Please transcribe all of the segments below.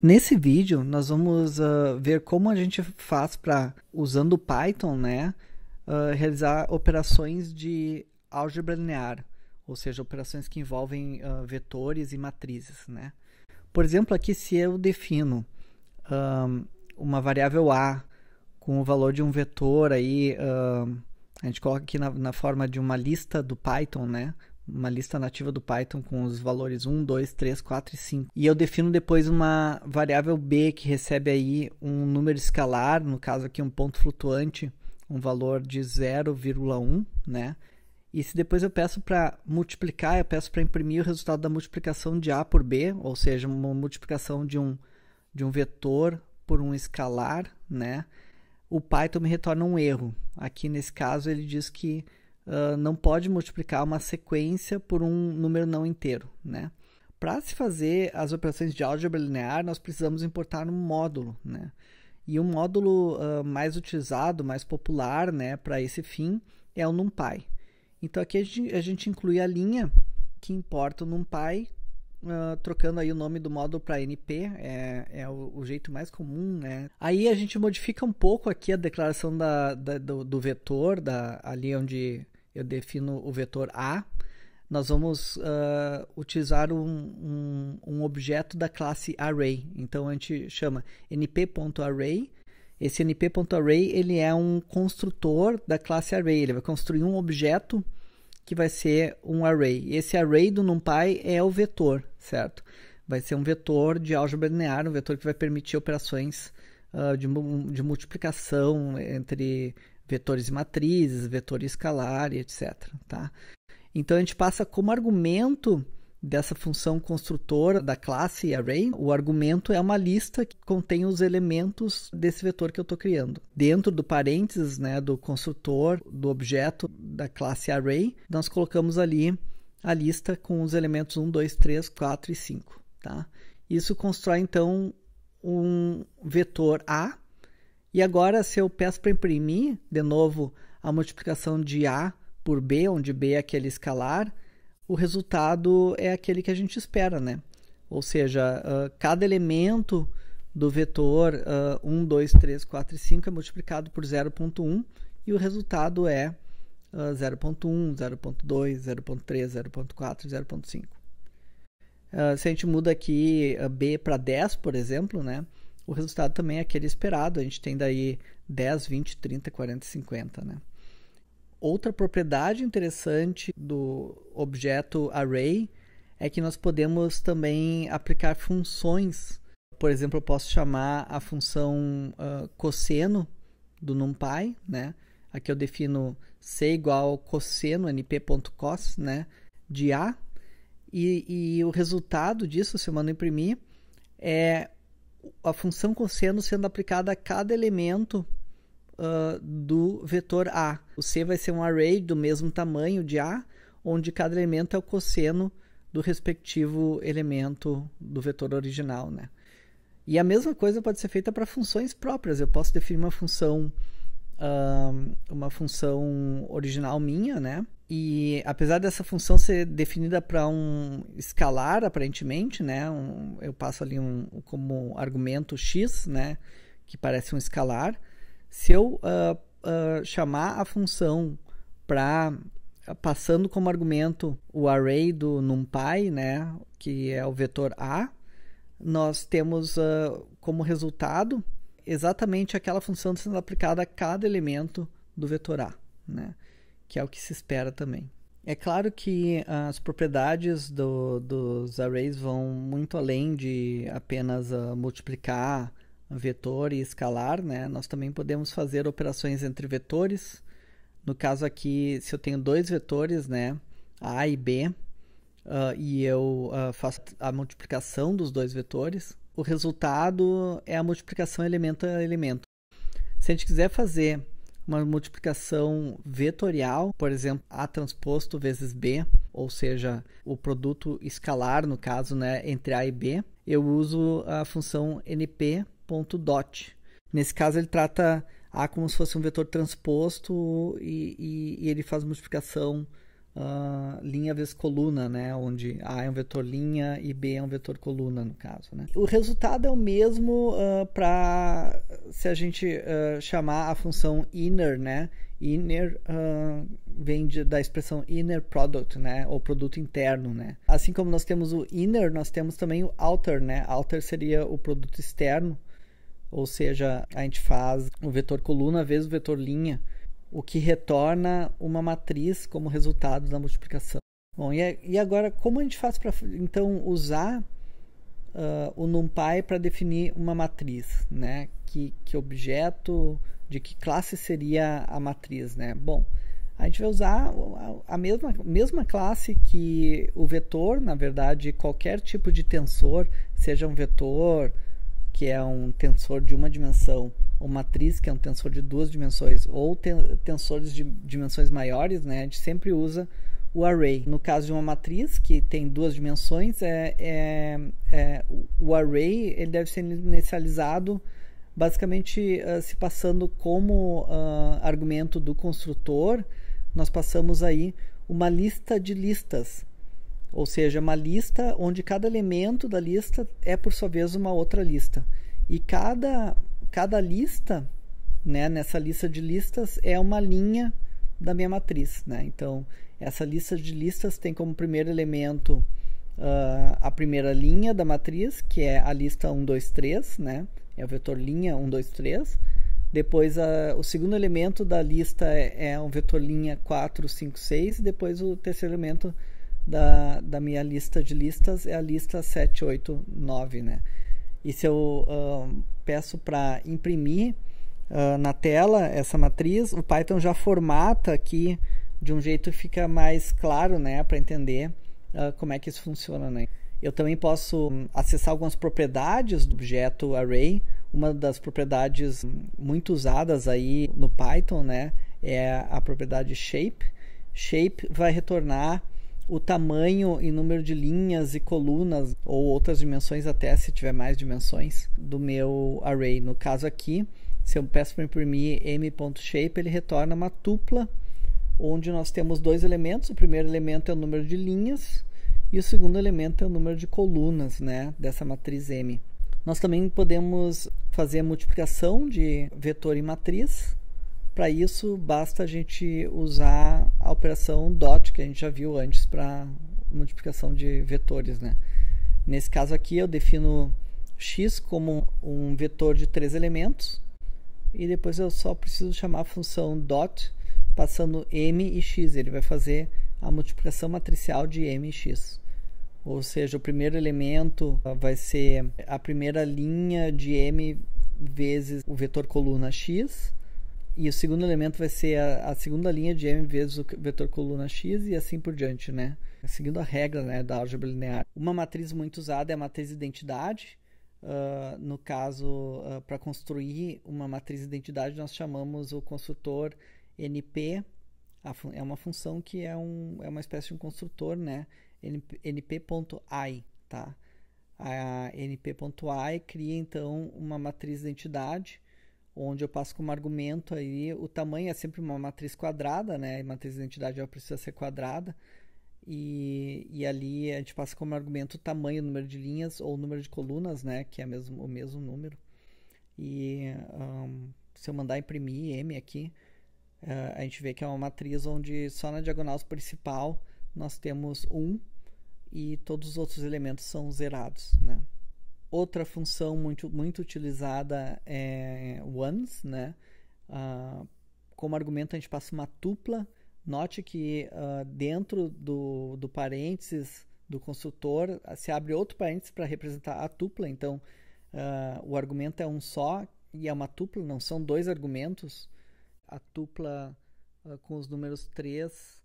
Nesse vídeo, nós vamos uh, ver como a gente faz para, usando o Python, né, uh, realizar operações de álgebra linear, ou seja, operações que envolvem uh, vetores e matrizes. Né? Por exemplo, aqui se eu defino um, uma variável A com o valor de um vetor, aí, a gente coloca aqui na, na forma de uma lista do Python, né, uma lista nativa do Python com os valores 1, 2, 3, 4 e 5. E eu defino depois uma variável B que recebe aí um número escalar, no caso aqui um ponto flutuante, um valor de 0,1, né? E se depois eu peço para multiplicar, eu peço para imprimir o resultado da multiplicação de A por B, ou seja, uma multiplicação de um, de um vetor por um escalar, né? O Python me retorna um erro. Aqui nesse caso ele diz que ah, não pode multiplicar uma sequência por um número não inteiro, né? Para se fazer as operações de álgebra linear, nós precisamos importar um módulo, né? E o um módulo uh, mais utilizado, mais popular, né, para esse fim, é o NumPy. Então aqui a gente, a gente inclui a linha que importa o NumPy Uh, trocando aí o nome do módulo para NP, é, é o, o, jeito mais comum, né? Aí a gente modifica um pouco aqui a declaração da, da do, do, vetor, da, ali onde eu defino o vetor A, nós vamos uh, utilizar um, um, um, objeto da classe array. Então a gente chama np.array. Esse np.array ele é um construtor da classe array. Ele vai construir um objeto que vai ser um array. esse array do NumPy é o vetor, certo? Vai ser um vetor de álgebra linear, um vetor que vai permitir operações uh, de, de multiplicação entre vetores e matrizes, vetor escalar e etc. Tá? Então a gente passa como argumento dessa função construtora da classe array, o argumento é uma lista que contém os elementos desse vetor que eu estou criando. Dentro do parênteses né, do construtor, do objeto da classe array, nós colocamos ali a lista com os elementos 1, 2, 3, 4 e 5. Tá? Isso constrói então um vetor A e agora, se eu peço para imprimir, de novo, a multiplicação de A por B, onde B é aquele escalar, o resultado é aquele que a gente espera, né? Ou seja, uh, cada elemento do vetor uh, 1, 2, 3, 4 e 5 é multiplicado por 0.1 e o resultado é uh, 0.1, 0.2, 0.3, 0.4, 0.5. Uh, se a gente muda aqui ah, B para 10, por exemplo, né? o resultado também é aquele esperado. A gente tem daí 10, 20, 30, 40, 50, né? Outra propriedade interessante do objeto array é que nós podemos também aplicar funções. Por exemplo, eu posso chamar a função uh, cosseno do NumPy, né? Aqui eu defino c igual cosseno np.cos, né? De a. E, e o resultado disso, se eu mando imprimir, é a função cosseno sendo aplicada a cada elemento uh, do vetor A. O C vai ser um array do mesmo tamanho de A, onde cada elemento é o cosseno do respectivo elemento do vetor original. Né? E a mesma coisa pode ser feita para funções próprias. Eu posso definir uma função uma função original minha, né? E apesar dessa função ser definida para um escalar, aparentemente, né? Um, eu passo ali um, como argumento x, né? Que parece um escalar. Se eu uh, uh, chamar a função para passando como argumento o array do numpy, né? Que é o vetor a, nós temos uh, como resultado exatamente aquela função sendo aplicada a cada elemento do vetor A, né? que é o que se espera também. É claro que as propriedades do, dos arrays vão muito além de apenas uh, multiplicar vetor e escalar, né? Nós também podemos fazer operações entre vetores. No caso aqui, se eu tenho dois vetores, né, A e B, uh, e eu uh, faço a multiplicação dos dois vetores, o resultado é a multiplicação elemento a elemento. Se a gente quiser fazer uma multiplicação vetorial, por exemplo, A transposto vezes B, ou seja, o produto escalar, no caso, né, entre A e B, eu uso a função np.dot. Nesse caso, ele trata A como se fosse um vetor transposto e, e, e ele faz multiplicação Uh, linha vezes coluna, né? Onde A é um vetor linha e B é um vetor coluna, no caso, né? O resultado é o mesmo uh, ah, para se a gente uh, chamar a função inner, né? Inner vem de, da expressão inner product, né? Ou produto interno, né? Assim como nós temos o inner, nós temos também o outer, né? Outer seria o produto externo, ou seja, a gente faz o vetor coluna vezes o vetor linha o que retorna uma matriz como resultado da multiplicação. Bom, e, é, e agora como a gente faz para então usar uh, o NumPy para definir uma matriz, né? Que, que objeto, de que classe seria a matriz, né? Bom, a gente vai usar a mesma, mesma classe que o vetor, na verdade, qualquer tipo de tensor, seja um vetor que é um tensor de uma dimensão uma matriz, que é um tensor de duas dimensões, ou tensores de dimensões maiores, né, a gente sempre usa o array. No caso de uma matriz que tem duas dimensões, é, é, é o array ele deve ser inicializado basicamente uh, se passando como uh, argumento do construtor, nós passamos aí uma lista de listas, ou seja, uma lista onde cada elemento da lista é por sua vez uma outra lista. E cada cada lista, né, nessa lista de listas, é uma linha da minha matriz. Né? Então, essa lista de listas tem como primeiro elemento uh, a primeira linha da matriz, que é a lista 1, 2, 3, né? é o vetor linha 1, 2, 3. Depois, a, ah, o segundo elemento da lista é, é um vetor linha 4, 5, 6. E depois, o terceiro elemento da, da minha lista de listas é a lista 7, 8, 9. Né? E se eu uh, peço para imprimir uh, na tela essa matriz, o Python já formata aqui de um jeito que fica mais claro, né, para entender uh, como é que isso funciona, né? Eu também posso hum, acessar algumas propriedades do objeto array. Uma das propriedades hum, muito usadas aí no Python, né, é a propriedade shape. Shape vai retornar o tamanho e número de linhas e colunas ou outras dimensões até se tiver mais dimensões do meu array. No caso aqui, se eu peço para imprimir m.shape, ele retorna uma tupla onde nós temos dois elementos. O primeiro elemento é o número de linhas e o segundo elemento é o número de colunas, né, dessa matriz m. Nós também podemos fazer a multiplicação de vetor e matriz para isso, basta a gente usar a operação dot, que a gente já viu antes para multiplicação de vetores. Né? Nesse caso aqui, eu defino x como um vetor de três elementos e depois eu só preciso chamar a função dot passando m e x. Ele vai fazer a multiplicação matricial de m e x. Ou seja, o primeiro elemento vai ser a primeira linha de m vezes o vetor coluna x e o segundo elemento vai ser a, a, segunda linha de m vezes o vetor coluna x e assim por diante, né? Seguindo a regra né, da álgebra linear. Uma matriz muito usada é a matriz identidade. Uh, no caso, uh, ah, para construir uma matriz identidade, nós chamamos o construtor NP. É uma função que é, um, é uma espécie de um construtor, né? np.i, tá? A np.i cria, então, uma matriz identidade onde eu passo como argumento aí o tamanho é sempre uma matriz quadrada, né? A matriz de identidade ela precisa ser quadrada. E, e ali a gente passa como argumento o tamanho, o número de linhas ou o número de colunas, né? Que é mesmo, o mesmo número. E um, se eu mandar imprimir M aqui, uh, a gente vê que é uma matriz onde só na diagonal principal nós temos 1 e todos os outros elementos são zerados, né? Outra função muito, muito utilizada é ones, né? Uh, como argumento, a gente passa uma tupla. Note que uh, dentro do, do parênteses do construtor ah, se abre outro parênteses para representar a tupla. Então, uh, o argumento é um só e é uma tupla, não são dois argumentos. A tupla com os números 3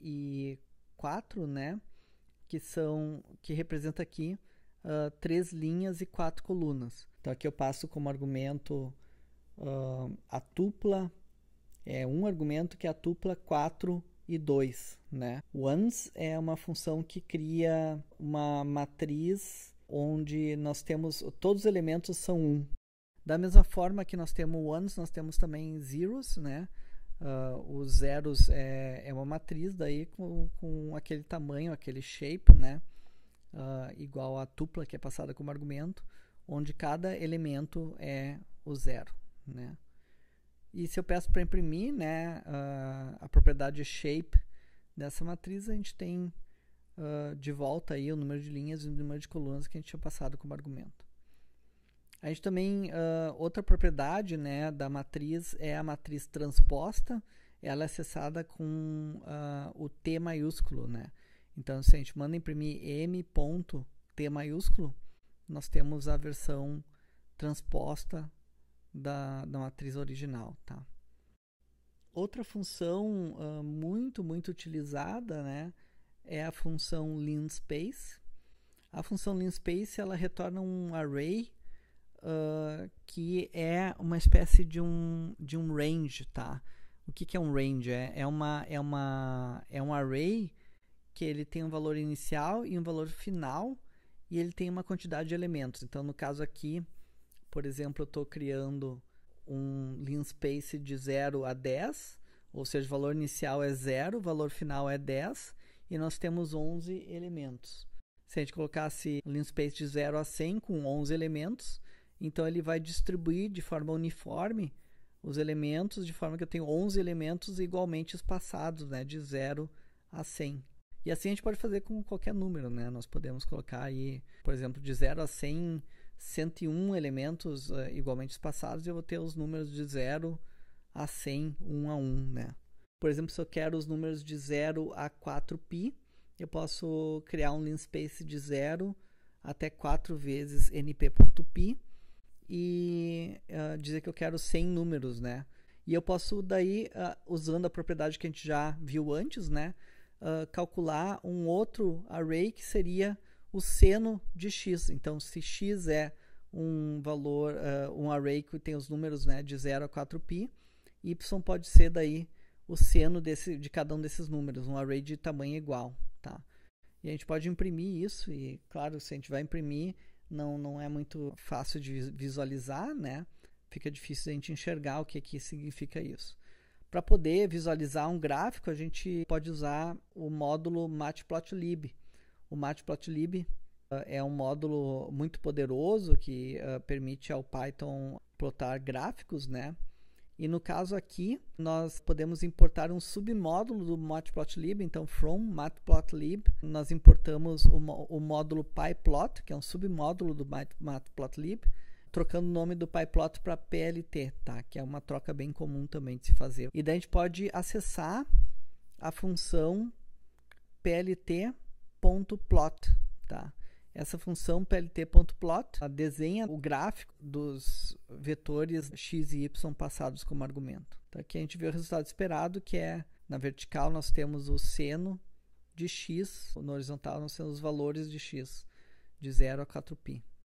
e 4, né? Que são que representa aqui uh, três linhas e quatro colunas. Então aqui eu passo como argumento uh, a tupla, é um argumento que é a tupla 4 e 2, né? Once é uma função que cria uma matriz onde nós temos todos os elementos são 1. Um. Da mesma forma que nós temos ones, nós temos também zeros, né? Uh, ah, os zeros é, é, uma matriz daí com, com aquele tamanho, aquele shape, né? uh, igual à tupla que é passada como argumento, onde cada elemento é o zero, né? E se eu peço para imprimir, né, uh, a propriedade shape dessa matriz, a gente tem uh, de volta aí o número de linhas e o número de colunas que a gente tinha passado como argumento. A gente também outra propriedade, né, da matriz é a matriz transposta. Ela é acessada com o T maiúsculo, né? Então, se assim, a gente manda imprimir M.T maiúsculo, nós temos a versão transposta da, da matriz original, tá? Outra função uh, muito, muito utilizada, né, é a função linspace. A função linspace, ela retorna um array uh, que é uma espécie de um, de um range, tá? O que, que é um range? É, é, uma, é, uma, é um array que ele tem um valor inicial e um valor final e ele tem uma quantidade de elementos. Então, no caso aqui, por exemplo, eu estou criando um lean space de 0 a 10, ou seja, o valor inicial é 0, o valor final é 10 e nós temos 11 elementos. Se a gente colocasse lean space de 0 a 100 com 11 elementos, então ele vai distribuir de forma uniforme os elementos, de forma que eu tenho 11 elementos igualmente espaçados, né, de 0 a 100. E assim a gente pode fazer com qualquer número, né? Nós podemos colocar aí, por exemplo, de 0 a 100, 101 elementos uh, igualmente espaçados, e eu vou ter os números de 0 a 100, 1 a 1, né? Por exemplo, se eu quero os números de 0 a 4π, eu posso criar um linspace de 0 até 4 vezes np.π e uh, dizer que eu quero 100 números, né? E eu posso daí, uh, usando a propriedade que a gente já viu antes, né? Ah, calcular um outro array que seria o seno de x. Então, se x é um valor, uh, um array que tem os números né, de 0 a 4π, y pode ser daí o seno desse, de cada um desses números, um array de tamanho igual. Tá? E a gente pode imprimir isso, e claro, se a gente vai imprimir, não, não é muito fácil de visualizar, né? Fica difícil a gente enxergar o que aqui é significa isso. Para poder visualizar um gráfico, a gente pode usar o módulo matplotlib. O matplotlib ah, é um módulo muito poderoso que uh, permite ao Python plotar gráficos, né? E no caso aqui, nós podemos importar um submódulo do matplotlib, então from matplotlib, nós importamos o, o módulo pyplot, que é um submódulo do matplotlib, trocando o nome do PyPlot para PLT, tá? Que é uma troca bem comum também de se fazer. E daí a gente pode acessar a função plt.plot, tá? Essa função plt.plot desenha o gráfico dos vetores x e y passados como argumento. Então, aqui a gente vê o resultado esperado, que é na vertical nós temos o seno de x, no horizontal nós temos os valores de x, de 0 a 4π.